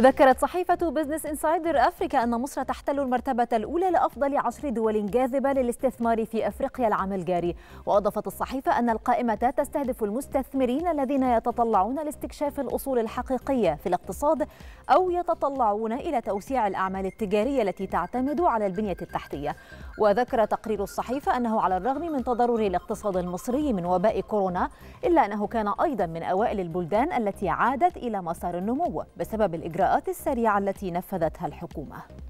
ذكرت صحيفة بزنس انسايدر أفريكا أن مصر تحتل المرتبة الأولى لأفضل عشر دول جاذبة للاستثمار في أفريقيا العام الجاري وأضافت الصحيفة أن القائمة تستهدف المستثمرين الذين يتطلعون لاستكشاف الأصول الحقيقية في الاقتصاد أو يتطلعون إلى توسيع الأعمال التجارية التي تعتمد على البنية التحتية وذكر تقرير الصحيفة أنه على الرغم من تضرر الاقتصاد المصري من وباء كورونا إلا أنه كان أيضا من أوائل البلدان التي عادت إلى مسار النمو بسبب الإجراءات الإجراءات السريعة التي نفذتها الحكومة